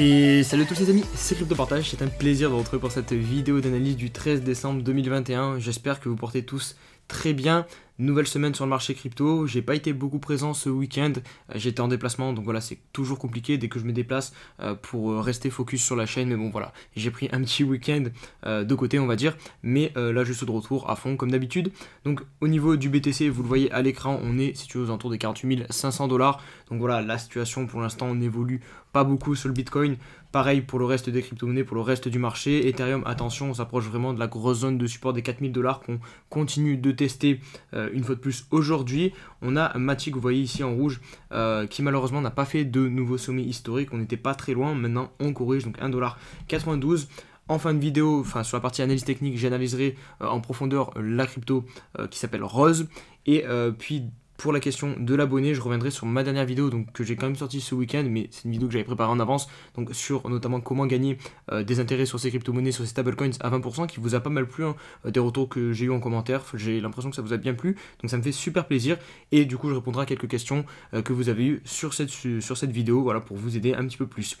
Et salut à tous les amis, c'est Partage. c'est un plaisir de vous retrouver pour cette vidéo d'analyse du 13 décembre 2021. J'espère que vous portez tous très bien. Nouvelle semaine sur le marché crypto, j'ai pas été beaucoup présent ce week-end, euh, j'étais en déplacement donc voilà c'est toujours compliqué dès que je me déplace euh, pour euh, rester focus sur la chaîne mais bon voilà j'ai pris un petit week-end de côté on va dire mais là je suis de retour à fond comme d'habitude donc au niveau du BTC vous le voyez à l'écran on est situé aux alentours des 48 500 dollars donc voilà la situation pour l'instant on pas beaucoup sur le Bitcoin Pareil pour le reste des crypto-monnaies, pour le reste du marché. Ethereum, attention, on s'approche vraiment de la grosse zone de support des 4000 dollars qu'on continue de tester euh, une fois de plus aujourd'hui. On a Matic, vous voyez ici en rouge, euh, qui malheureusement n'a pas fait de nouveau sommet historique. On n'était pas très loin. Maintenant, on corrige, donc 1,92$. En fin de vidéo, enfin sur la partie analyse technique, j'analyserai euh, en profondeur la crypto qui s'appelle Rose. Et puis pour la question de l'abonné, je reviendrai sur ma dernière vidéo donc, que j'ai quand même sortie ce week-end, mais c'est une vidéo que j'avais préparée en avance, donc sur notamment comment gagner euh, des intérêts sur ces crypto-monnaies, sur ces stablecoins à 20%, qui vous a pas mal plu, hein. euh, des retours que j'ai eu en commentaire, j'ai l'impression que ça vous a bien plu, donc ça me fait super plaisir, et du coup je répondrai à quelques questions euh, que vous avez eues sur cette, sur cette vidéo, voilà, pour vous aider un petit peu plus.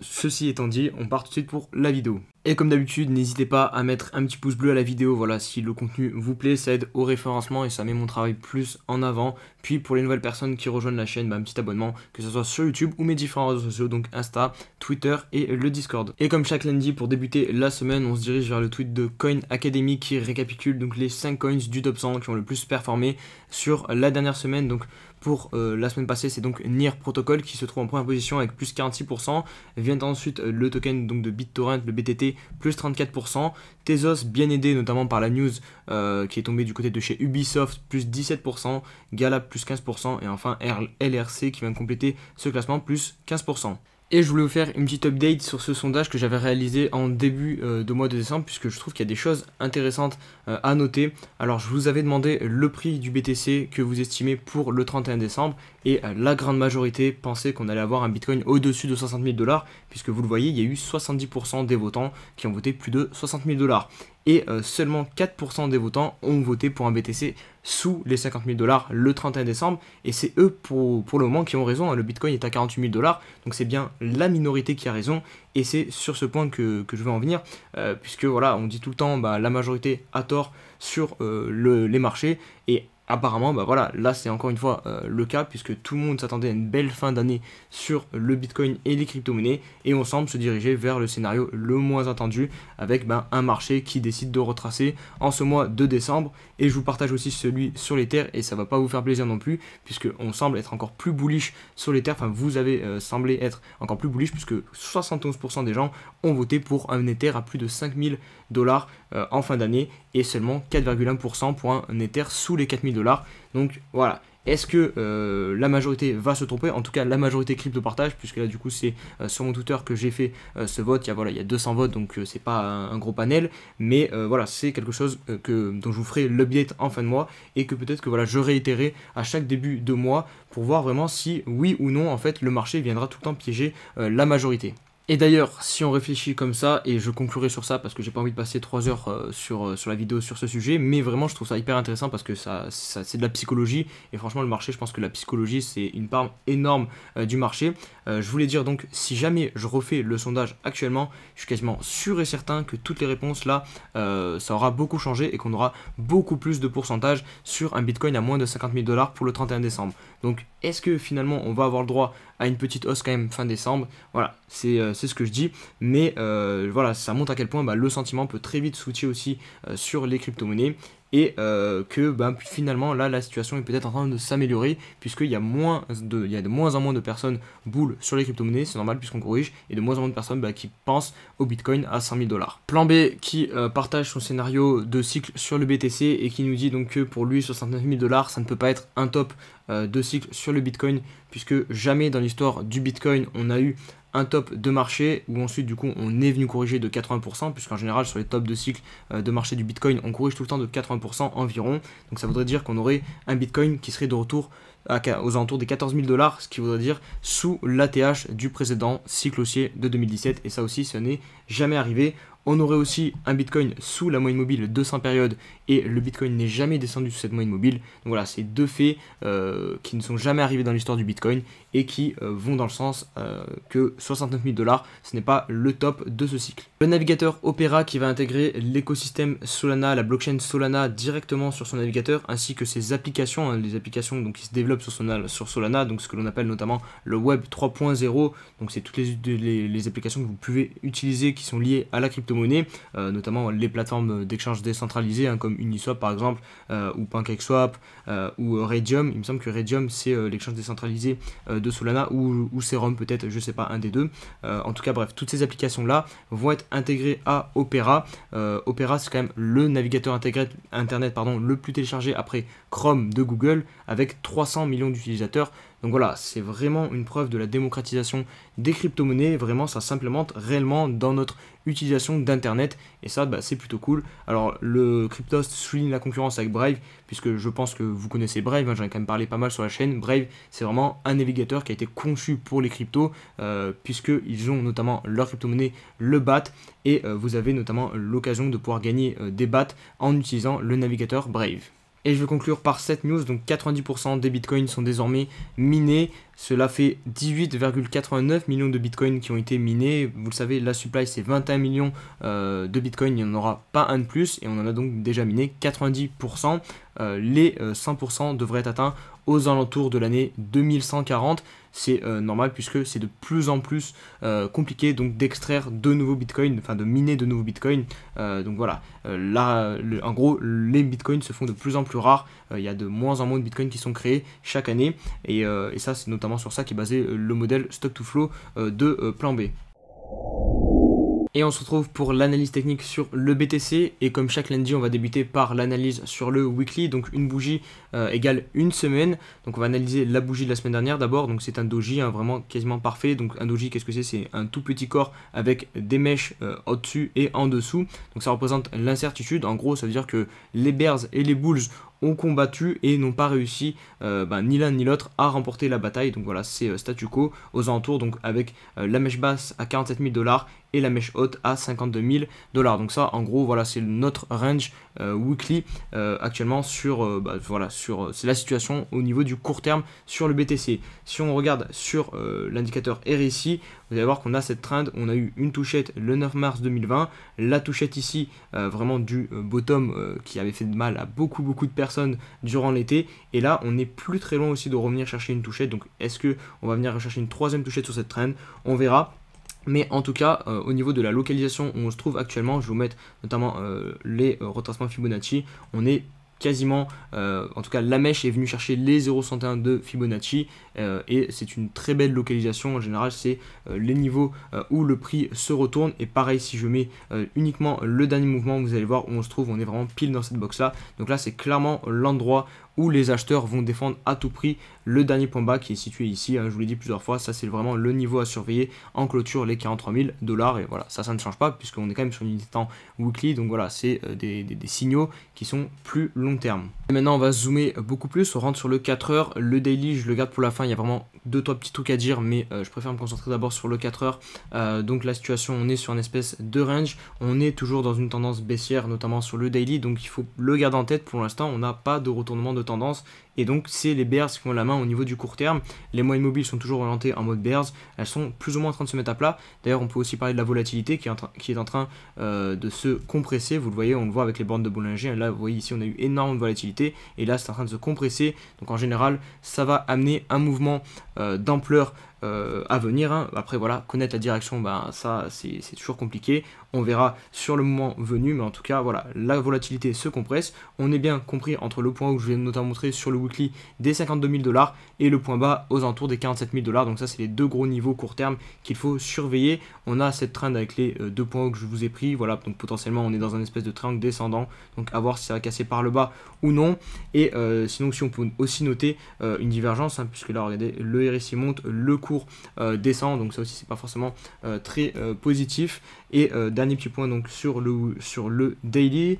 ceci étant dit, on part tout de suite pour la vidéo. Et comme d'habitude, n'hésitez pas à mettre un petit pouce bleu à la vidéo, voilà, si le contenu vous plaît, ça aide au référencement et ça met mon travail plus en avant. Puis pour les nouvelles personnes qui rejoignent la chaîne, bah, un petit abonnement, que ce soit sur YouTube ou mes différents réseaux sociaux, donc Insta, Twitter et le Discord. Et comme chaque lundi, pour débuter la semaine, on se dirige vers le tweet de Coin Academy qui récapitule donc les 5 coins du top 100 qui ont le plus performé sur la dernière semaine, donc pour euh, la semaine passée, c'est donc Nier Protocol qui se trouve en première position avec plus 46%. Vient ensuite euh, le token donc, de BitTorrent, le BTT, plus 34%. Tezos, bien aidé notamment par la news euh, qui est tombée du côté de chez Ubisoft, plus 17%. Gala, plus 15%. Et enfin LRC qui vient compléter ce classement, plus 15%. Et je voulais vous faire une petite update sur ce sondage que j'avais réalisé en début euh, de mois de décembre, puisque je trouve qu'il y a des choses intéressantes euh, à noter. Alors, je vous avais demandé le prix du BTC que vous estimez pour le 31 décembre, et euh, la grande majorité pensait qu'on allait avoir un Bitcoin au-dessus de 60 000 dollars, puisque vous le voyez, il y a eu 70% des votants qui ont voté plus de 60 000 dollars et euh, seulement 4% des votants ont voté pour un BTC sous les 50 000 dollars le 31 décembre et c'est eux pour, pour, le moment qui ont raison, hein. le Bitcoin est à 48 000 dollars donc c'est bien la minorité qui a raison et c'est sur ce point que, je veux en venir euh, puisque voilà on dit tout le temps bah, la majorité a tort sur euh, les marchés et apparemment, bah voilà, là c'est encore une fois euh, le cas, puisque tout le monde s'attendait à une belle fin d'année sur le Bitcoin et les crypto-monnaies, et on semble se diriger vers le scénario le moins attendu, avec ben, un marché qui décide de retracer en ce mois de décembre, et je vous partage aussi celui sur les terres, et ça va pas vous faire plaisir non plus, puisque on semble être encore plus bullish sur les terres, enfin vous avez euh, semblé être encore plus bullish, puisque 71% des gens ont voté pour un Ether à plus de 5000 dollars euh, en fin d'année et seulement 4,1% pour un Ether sous les 4000 dollars. Donc voilà, est-ce que euh, la majorité va se tromper En tout cas, la majorité crypto partage, puisque là, du coup, c'est euh, sur mon Twitter que j'ai fait ce vote. Il y a, voilà, il y a 200 votes, donc c'est pas un, gros panel. Mais voilà, c'est quelque chose que, dont je vous ferai l'update en fin de mois et que peut-être que voilà, je réitérerai à chaque début de mois pour voir vraiment si, oui ou non, en fait, le marché viendra tout le temps piéger la majorité. Et d'ailleurs, si on réfléchit comme ça, et je conclurai sur ça parce que j'ai pas envie de passer 3 heures euh, sur, euh, sur la vidéo sur ce sujet, mais vraiment je trouve ça hyper intéressant parce que ça, c'est de la psychologie, et franchement le marché, je pense que la psychologie c'est une part énorme euh, du marché. je voulais dire donc, si jamais je refais le sondage actuellement, je suis quasiment sûr et certain que toutes les réponses là, ça aura beaucoup changé et qu'on aura beaucoup plus de pourcentage sur un Bitcoin à moins de 50 000 dollars pour le 31 décembre. Donc est-ce que finalement on va avoir le droit à une petite hausse quand même fin décembre Voilà, euh, c'est ce que je dis. Mais euh, voilà, ça montre à quel point bah, le sentiment peut très vite soutier aussi euh, sur les crypto-monnaies et euh, que ben, finalement là la situation est peut-être en train de s'améliorer puisqu'il y a moins de il de moins en moins de personnes boules sur les crypto-monnaies, c'est normal puisqu'on corrige et de moins en moins de personnes ben, qui pensent au Bitcoin à 5000 dollars. Plan B qui euh, partage son scénario de cycle sur le BTC et qui nous dit donc que pour lui 69 000 dollars ça ne peut pas être un top euh, de cycle sur le Bitcoin puisque jamais dans l'histoire du Bitcoin on a eu un top de marché où ensuite du coup on est venu corriger de 80% puisqu'en général sur les tops de cycle euh, de marché du Bitcoin on corrige tout le temps de 80% environ donc ça voudrait dire qu'on aurait un Bitcoin qui serait de retour aux alentours des 14 000 dollars, ce qui voudrait dire sous l'ATH du précédent cycle haussier de 2017. Et ça aussi, ce n'est jamais arrivé. On aurait aussi un Bitcoin sous la moyenne mobile de périodes et le Bitcoin n'est jamais descendu sous cette moyenne mobile. Donc voilà, c'est deux faits euh, qui ne sont jamais arrivés dans l'histoire du Bitcoin et qui euh, vont dans le sens euh, que 69 000 dollars, ce n'est pas le top de ce cycle. Le navigateur Opera qui va intégrer l'écosystème Solana, la blockchain Solana directement sur son navigateur ainsi que ses applications, hein, les applications qui se développent sur, Solana, Solana donc ce que l'on appelle notamment le Web 3.0, donc c'est toutes les, les applications que vous pouvez utiliser qui sont liées à la crypto monnaie euh, notamment les plateformes d'échange décentralisées hein, comme Uniswap par exemple, euh, ou PancakeSwap, euh, ou Radium. Il me semble que Radium c'est l'échange décentralisé de Solana, ou, ou Serum peut-être, je sais pas, un des deux. en tout cas, bref, toutes ces applications-là vont être intégrées à Opera. Opera c'est quand même le navigateur intégré, internet pardon, le plus téléchargé après Chrome de Google, avec 300 millions d'utilisateurs. Donc voilà, c'est vraiment une preuve de la démocratisation des crypto-monnaies. Vraiment, ça s'implémente réellement dans notre utilisation d'Internet. Et ça, bah, c'est plutôt cool. Alors, le Cryptost souligne la concurrence avec Brave, puisque je pense que vous connaissez Brave. Hein, j'en ai quand même parlé pas mal sur la chaîne. Brave, c'est vraiment un navigateur qui a été conçu pour les cryptos, euh, puisqu'ils ont notamment leur crypto-monnaie, le BAT. Et euh, vous avez notamment l'occasion de pouvoir gagner euh, des BAT en utilisant le navigateur Brave. Et je vais conclure par cette news, donc 90% des bitcoins sont désormais minés. Cela fait 18,89 millions de bitcoins qui ont été minés. Vous le savez, la supply c'est 21 millions euh, de bitcoins, il n'y en aura pas un de plus et on en a donc déjà miné 90%. Euh, les 100% euh, devraient être atteints aux alentours de l'année 2140. C'est euh, normal puisque c'est de plus en plus euh, compliqué donc d'extraire de nouveaux bitcoins, enfin de miner de nouveaux bitcoins. Euh, donc voilà, là, en gros, les bitcoins se font de plus en plus rares. Il y a de moins en moins de bitcoins qui sont créés chaque année. Et, et ça, c'est notamment sur ça qui est basé le modèle stock to flow de plan B. Et on se retrouve pour l'analyse technique sur le BTC. Et comme chaque lundi, on va débuter par l'analyse sur le weekly. Donc une bougie euh, égale une semaine. Donc on va analyser la bougie de la semaine dernière d'abord. Donc c'est un doji hein, vraiment quasiment parfait. Donc un doji, qu'est-ce que c'est C'est un tout petit corps avec des mèches euh, au-dessus et en dessous. Donc ça représente l'incertitude. En gros, ça veut dire que les bears et les bulls ont combattu et n'ont pas réussi euh, ben, ni l'un ni l'autre à remporter la bataille. Donc voilà, c'est euh, statu quo aux alentours, donc avec euh, la mèche basse à 47 000 dollars et la mèche haute à 52 000 dollars. Donc ça, en gros, voilà, c'est notre range weekly actuellement sur, bah, voilà, sur, c'est la situation au niveau du court terme sur le BTC. Si on regarde sur l'indicateur RSI, vous allez voir qu'on a cette trend, on a eu une touchette le 9 mars 2020, la touchette ici euh, vraiment du euh, bottom euh, qui avait fait de mal à beaucoup beaucoup de personnes durant l'été, et là on n'est plus très loin aussi de revenir chercher une touchette, donc est-ce qu'on va venir rechercher une troisième touchette sur cette trend On verra, mais en tout cas, au niveau de la localisation où on se trouve actuellement, je vais vous mettre notamment les retracements Fibonacci, on est quasiment, euh, en tout cas la mèche est venue chercher les 0,61 de Fibonacci euh, et c'est une très belle localisation en général, c'est euh, les niveaux où le prix se retourne et pareil si je mets uniquement le dernier mouvement, vous allez voir où on se trouve, on est vraiment pile dans cette box là, donc là c'est clairement l'endroit où les acheteurs vont défendre à tout prix le dernier point bas qui est situé ici. Hein, je vous l'ai dit plusieurs fois, ça c'est vraiment le niveau à surveiller en clôture les 43 000 dollars. Et voilà, ça, ça ne change pas puisqu'on est quand même sur une unité temps weekly. Donc voilà, c'est euh, des, signaux qui sont plus long terme. maintenant, on va zoomer beaucoup plus. On rentre sur le 4 heures. Le daily, je le garde pour la fin. Il y a vraiment deux, trois petits trucs à dire, mais euh, je préfère me concentrer d'abord sur le 4 heures. Euh, donc la situation, on est sur une espèce de range. On est toujours dans une tendance baissière, notamment sur le daily. Donc il faut le garder en tête. Pour l'instant, on n'a pas de retournement de tendance et donc, c'est les bears qui ont la main au niveau du court terme. Les moyennes mobiles sont toujours orientées en mode bears. Elles sont plus ou moins en train de se mettre à plat. D'ailleurs, on peut aussi parler de la volatilité qui est en, train, qui est en train euh, de se compresser. Vous le voyez, on le voit avec les bandes de Bollinger. Là, vous voyez ici, on a eu énorme volatilité. Et là, c'est en train de se compresser. Donc, en général, ça va amener un mouvement euh, d'ampleur euh, à venir. Hein. Après, voilà, connaître la direction, ben, ça, c'est toujours compliqué. On verra sur le moment venu. Mais en tout cas, voilà, la volatilité se compresse. On est bien compris entre le point où je vais notamment montrer sur le des 52 000 dollars et le point bas aux alentours des 47 000 dollars. Donc ça, c'est les deux gros niveaux court terme qu'il faut surveiller. On a cette trend avec les euh, deux points que je vous ai pris. Voilà, donc potentiellement, on est dans un espèce de triangle descendant. Donc à voir si ça va casser par le bas ou non. Et euh, sinon, si on peut aussi noter euh, une divergence, hein, puisque là, regardez, le RSI monte, le cours descend. Donc ça aussi, c'est pas forcément très positif. Et dernier petit point donc sur le, sur le daily,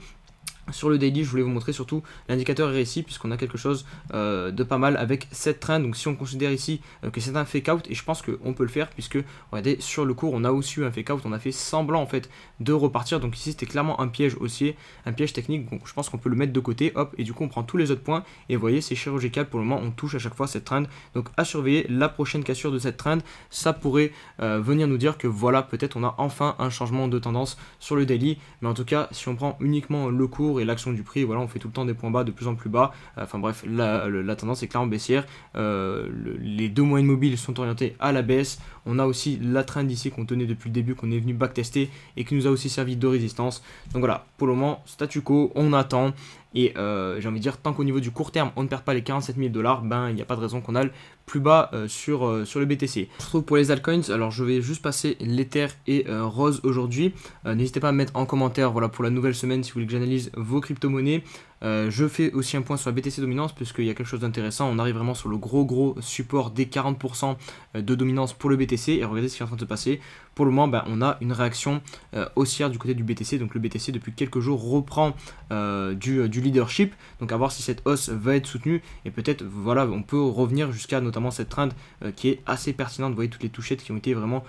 sur le daily, je voulais vous montrer surtout l'indicateur RSI, puisqu'on a quelque chose euh, de pas mal avec cette train. Donc si on considère ici euh, que c'est un fake out, et je pense qu'on peut le faire, puisque regardez, sur le cours, on a aussi eu un fake out, on a fait semblant en fait de repartir. Donc ici, c'était clairement un piège haussier, un piège technique. Donc je pense qu'on peut le mettre de côté, hop, et du coup, on prend tous les autres points. Et vous voyez, c'est chirurgical pour le moment, on touche à chaque fois cette trend. Donc à surveiller la prochaine cassure de cette trend, ça pourrait euh, venir nous dire que voilà, peut-être on a enfin un changement de tendance sur le daily. Mais en tout cas, si on prend uniquement le cours l'action du prix, voilà, on fait tout le temps des points bas de plus en plus bas. Euh, enfin bref, la, tendance est clairement baissière. Euh, les deux moyennes mobiles sont orientées à la baisse. On a aussi la traîne d'ici qu'on tenait depuis le début, qu'on est venu backtester et qui nous a aussi servi de résistance. Donc voilà, pour le moment, statu quo, on attend. Et euh, j'ai envie de dire, tant qu'au niveau du court terme, on ne perd pas les 47 000 dollars, ben il n'y a pas de raison qu'on aille plus bas euh, sur, euh, sur le BTC. Je trouve pour les altcoins, alors je vais juste passer l'Ether et euh, Rose aujourd'hui. N'hésitez pas à mettre en commentaire voilà, pour la nouvelle semaine si vous voulez que j'analyse vos crypto-monnaies. je fais aussi un point sur la BTC dominance puisqu'il y a quelque chose d'intéressant. On arrive vraiment sur le gros gros support des 40% de dominance pour le BTC et regardez ce qui est en train de se passer pour le moment, ben, on a une réaction euh, haussière du côté du BTC. Donc le BTC, depuis quelques jours, reprend euh, euh, du, leadership. Donc à voir si cette hausse va être soutenue. Et peut-être, voilà, on peut revenir jusqu'à notamment cette trend qui est assez pertinente. Vous voyez toutes les touchettes qui ont été vraiment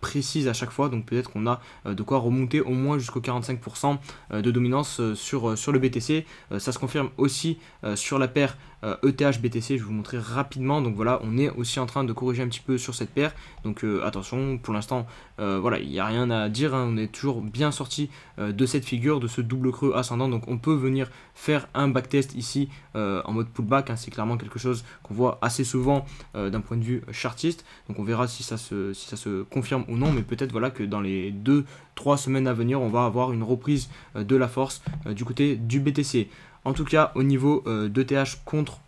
précises à chaque fois. Donc peut-être qu'on a de quoi remonter au moins jusqu'au 45% de dominance sur, sur le BTC. ça se confirme aussi sur la paire ETH euh, e BTC, je vais vous montrer rapidement. Donc voilà, on est aussi en train de corriger un petit peu sur cette paire. Donc euh, attention, pour l'instant, euh, voilà, il n'y a rien à dire. Hein. on est toujours bien sorti de cette figure, de ce double creux ascendant. Donc on peut venir faire un backtest ici en mode pullback. Hein. c'est clairement quelque chose qu'on voit assez souvent d'un point de vue chartiste. Donc on verra si ça se, si ça se confirme ou non. Mais peut-être voilà que dans les deux, trois semaines à venir, on va avoir une reprise de la force du côté du BTC. En tout cas, au niveau euh, de TH contre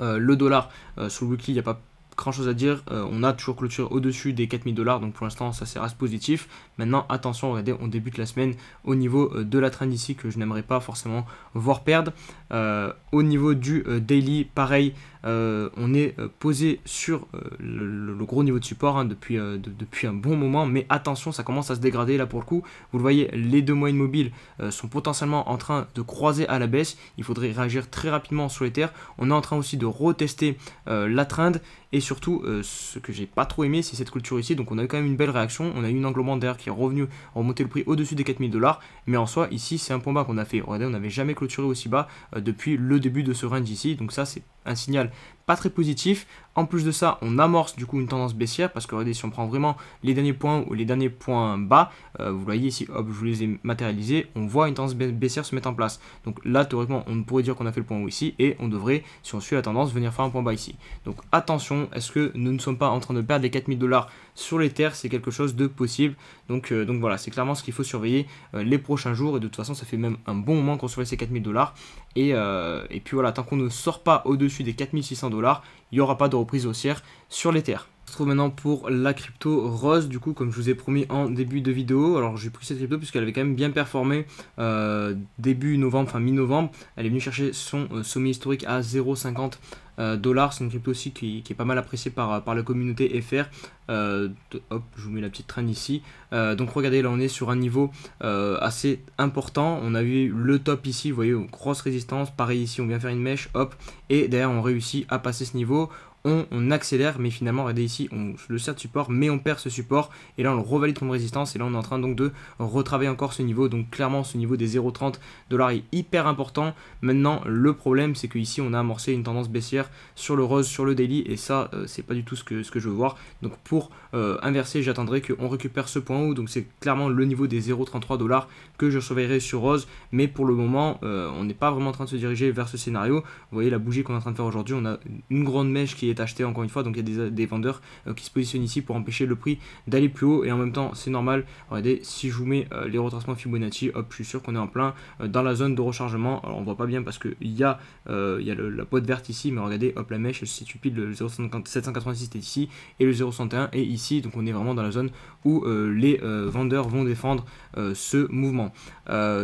euh, le dollar euh, sur le wiki, il n'y a pas grand chose à dire. Euh, on a toujours clôture au-dessus des 4000 dollars, donc pour l'instant ça sert à positif. Maintenant, attention, regardez, on débute la semaine au niveau euh, de la trend ici que je n'aimerais pas forcément voir perdre. Euh, au niveau du daily, pareil, on est posé sur le, gros niveau de support hein, depuis, depuis un bon moment, mais attention, ça commence à se dégrader là pour le coup. Vous le voyez, les deux moyennes mobiles sont potentiellement en train de croiser à la baisse. Il faudrait réagir très rapidement sur les terres. On est en train aussi de retester la trend et surtout, euh, ce que j'ai pas trop aimé, c'est cette clôture ici. Donc on a quand même une belle réaction. On a eu une englobante, d'air qui est revenu remonter le prix au-dessus des 4000 dollars. Mais en soi, ici, c'est un point bas qu'on a fait. Regardez, on n'avait jamais clôturé aussi bas euh, depuis le début de ce range ici. Donc ça, c'est un signal pas très positif. En plus de ça, on amorce du coup une tendance baissière parce que regardez, si on prend vraiment les derniers points ou les derniers points bas, euh, vous voyez ici, hop, je vous les ai matérialisés, on voit une tendance baissière se mettre en place. Donc là, théoriquement, on pourrait dire qu'on a fait le point haut ici et on devrait, si on suit la tendance, venir faire un point bas ici. Donc attention, est-ce que nous ne sommes pas en train de perdre les 4000 dollars sur les terres C'est quelque chose de possible. Donc, euh, donc voilà, c'est clairement ce qu'il faut surveiller euh, les prochains jours et de toute façon, ça fait même un bon moment qu'on surveille ces 4000 dollars. Euh, et, puis voilà, tant qu'on ne sort pas au-dessus des 4600 dollars, il n'y aura pas de reprise haussière sur les terres retrouve maintenant pour la crypto rose, du coup, comme je vous ai promis en début de vidéo. Alors, j'ai pris cette crypto puisqu'elle avait quand même bien performé euh, début novembre, fin mi-novembre. Elle est venue chercher son euh, sommet historique à 0,50 euh, C'est une crypto aussi qui, est pas mal appréciée par, par la communauté FR. hop, je vous mets la petite traîne ici. donc, regardez, là, on est sur un niveau assez important. On a eu le top ici, vous voyez, grosse résistance. Pareil ici, on vient faire une mèche, hop. Et derrière, on réussit à passer ce niveau on, accélère, mais finalement, regardez ici, on le sert de support, mais on perd ce support, et là on le revalide comme résistance, et là on est en train donc de retravailler encore ce niveau, donc clairement ce niveau des 0,30 dollars est hyper important. Maintenant, le problème, c'est qu'ici on a amorcé une tendance baissière sur le rose, sur le daily, et ça, euh, c'est pas du tout ce que, ce que je veux voir. Donc pour euh, inverser, j'attendrai qu'on récupère ce point haut, donc c'est clairement le niveau des 0,33 dollars que je surveillerai sur rose, mais pour le moment, euh, on n'est pas vraiment en train de se diriger vers ce scénario. Vous voyez la bougie qu'on est en train de faire aujourd'hui, on a une grande mèche qui est acheté encore une fois, donc il y a des, vendeurs euh, qui se positionnent ici pour empêcher le prix d'aller plus haut et en même temps c'est normal, regardez, si je vous mets euh, les retracements Fibonacci, hop, je suis sûr qu'on est en plein euh, dans la zone de rechargement, on voit pas bien parce qu'il y a, il y la boîte verte ici, mais regardez, hop, la mèche c'est stupide le 786 est ici et le 0,61 est ici, donc on est vraiment dans la zone où les vendeurs vont défendre ce mouvement.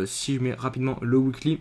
si je mets rapidement le weekly,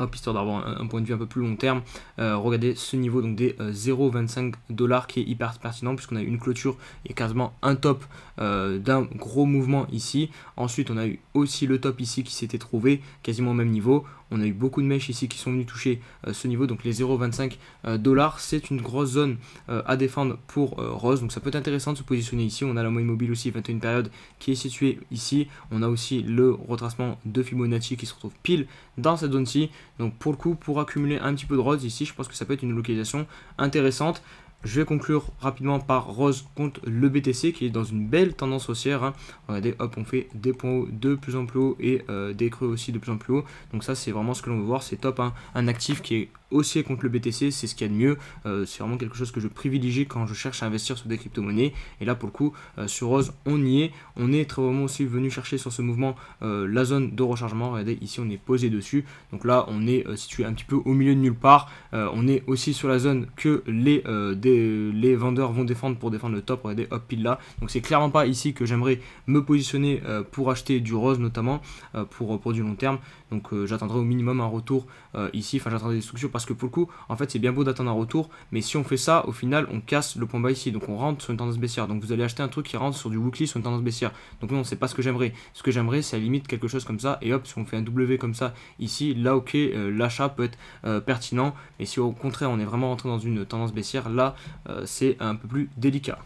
Hop, histoire d'avoir un, point de vue un peu plus long terme. Euh, regardez ce niveau donc des 0,25 euh, dollars qui est hyper pertinent puisqu'on a eu une clôture et quasiment un top euh, d'un gros mouvement ici. Ensuite, on a eu aussi le top ici qui s'était trouvé quasiment au même niveau. On a eu beaucoup de mèches ici qui sont venues toucher euh, ce niveau, donc les 0,25 euh, dollars. C'est une grosse zone euh, à défendre pour Rose, donc ça peut être intéressant de se positionner ici. On a la moyenne mobile aussi, 21 périodes, qui est située ici. On a aussi le retracement de Fibonacci qui se retrouve pile dans cette zone-ci. Donc pour le coup, pour accumuler un petit peu de Rose ici, je pense que ça peut être une localisation intéressante. Je vais conclure rapidement par Rose contre le BTC qui est dans une belle tendance haussière. Hein. Regardez, hop, on fait des points hauts de plus en plus haut et euh, des creux aussi de plus en plus haut. Donc ça, c'est vraiment ce que l'on veut voir, c'est top. Hein. Un actif qui est haussier contre le BTC, c'est ce qu'il y a de mieux. Euh, c'est vraiment quelque chose que je privilégie quand je cherche à investir sur des crypto-monnaies. Et là, pour le coup, euh, sur Rose, on y est. On est très vraiment aussi venu chercher sur ce mouvement euh, la zone de rechargement. Regardez, ici, on est posé dessus. Donc là, on est situé un petit peu au milieu de nulle part. on est aussi sur la zone que les, des, les vendeurs vont défendre pour défendre le top. Regardez, hop, pile là. Donc c'est clairement pas ici que j'aimerais me positionner pour acheter du Rose, notamment pour, pour du long terme. Donc j'attendrai au minimum un retour ici. Enfin, j'attendrai des structures parce que pour le coup, en fait, c'est bien beau d'attendre un retour, mais si on fait ça, au final, on casse le point bas ici, donc on rentre sur une tendance baissière. Donc vous allez acheter un truc qui rentre sur du weekly sur une tendance baissière. Donc non, c'est pas ce que j'aimerais. Ce que j'aimerais, c'est à limite quelque chose comme ça, et hop, si on fait un W comme ça ici, là, ok, euh, l'achat peut être euh, pertinent, mais si au contraire, on est vraiment rentré dans une tendance baissière, là, euh, c'est un peu plus délicat.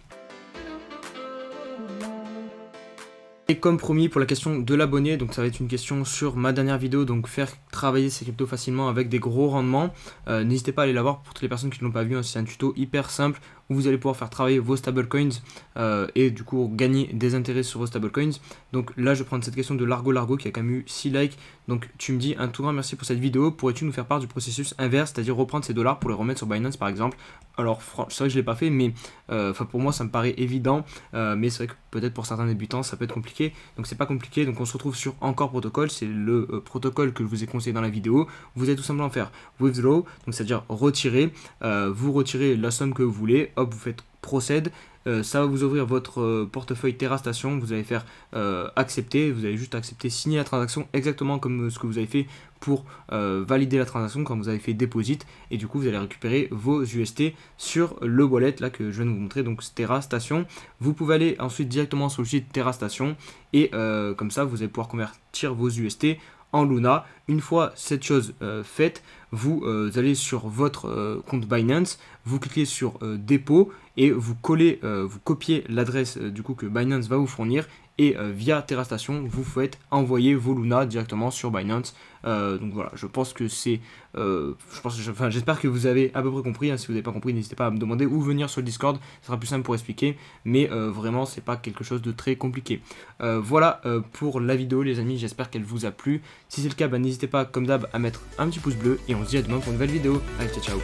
Et comme promis pour la question de l'abonné, donc ça va être une question sur ma dernière vidéo, donc faire travailler ses cryptos facilement avec des gros rendements. Euh, n'hésitez pas à aller la voir pour toutes les personnes qui ne l'ont pas vu, hein. c'est un tuto hyper simple où vous allez pouvoir faire travailler vos stablecoins euh, et du coup gagner des intérêts sur vos stablecoins. Donc là, je vais prendre cette question de Largo Largo qui a quand même eu 6 likes. Donc tu me dis un tout grand merci pour cette vidéo. Pourrais-tu nous faire part du processus inverse, c'est-à-dire reprendre ces dollars pour les remettre sur Binance par exemple Alors c'est vrai que je ne l'ai pas fait, mais euh, pour moi ça me paraît évident. Euh, mais c'est vrai que peut-être pour certains débutants ça peut être compliqué. Donc c'est pas compliqué. Donc on se retrouve sur Encore Protocole. C'est le protocole que je vous ai conseillé dans la vidéo. Vous allez tout simplement faire withdraw, donc c'est-à-dire retirer. vous retirez la somme que vous voulez vous faites procède. Euh, ça va vous ouvrir votre euh, portefeuille Terra Station. Vous allez faire euh, accepter. Vous allez juste accepter, signer la transaction exactement comme ce que vous avez fait pour valider la transaction quand vous avez fait Déposite ». Et du coup, vous allez récupérer vos UST sur le wallet là que je viens de vous montrer. Donc Terra Station. Vous pouvez aller ensuite directement sur le site Terra Station et comme ça, vous allez pouvoir convertir vos UST en Luna. Une fois cette chose euh, faite, vous euh, allez sur votre euh, compte Binance, vous cliquez sur dépôt et vous collez, vous copiez l'adresse du coup que Binance va vous fournir et euh, via TerraStation, vous faites envoyer vos Luna directement sur Binance. Euh, donc voilà, je pense que c'est... Euh, j'espère que vous avez à peu près compris. Hein. si vous n'avez pas compris, n'hésitez pas à me demander ou venir sur le Discord. Ce sera plus simple pour expliquer. Mais vraiment, c'est pas quelque chose de très compliqué. voilà pour la vidéo, les amis. J'espère qu'elle vous a plu. Si c'est le cas, bah, n'hésitez pas, comme d'hab, à mettre un petit pouce bleu. Et on se dit à demain pour une nouvelle vidéo. Allez, ciao, ciao